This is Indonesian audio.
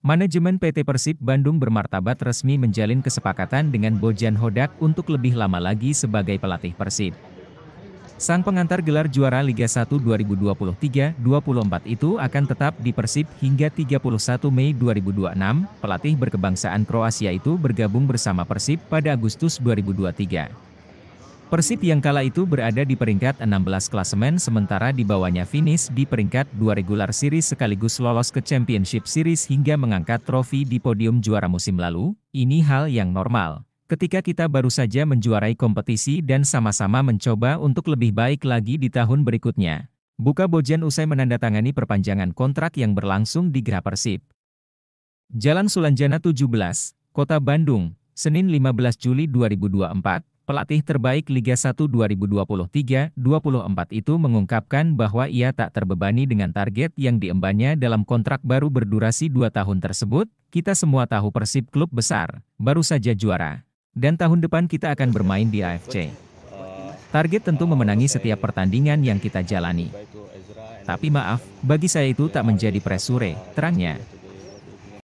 Manajemen PT Persib Bandung bermartabat resmi menjalin kesepakatan dengan Bojan Hodak untuk lebih lama lagi sebagai pelatih Persib. Sang pengantar gelar juara Liga 1 2023-24 itu akan tetap di Persib hingga 31 Mei 2026. Pelatih berkebangsaan Kroasia itu bergabung bersama Persib pada Agustus 2023. Persib yang kala itu berada di peringkat 16 klasemen sementara di bawahnya finish di peringkat 2 regular series sekaligus lolos ke Championship Series hingga mengangkat trofi di podium juara musim lalu, ini hal yang normal. Ketika kita baru saja menjuarai kompetisi dan sama-sama mencoba untuk lebih baik lagi di tahun berikutnya. Buka Bojan usai menandatangani perpanjangan kontrak yang berlangsung di Gra Persib. Jalan Sulanjana 17, Kota Bandung, Senin 15 Juli 2024, pelatih terbaik Liga 1 2023-24 itu mengungkapkan bahwa ia tak terbebani dengan target yang diembannya dalam kontrak baru berdurasi dua tahun tersebut. Kita semua tahu Persib klub besar, baru saja juara. Dan tahun depan kita akan bermain di AFC. Target tentu memenangi setiap pertandingan yang kita jalani. Tapi maaf, bagi saya itu tak menjadi presure, terangnya.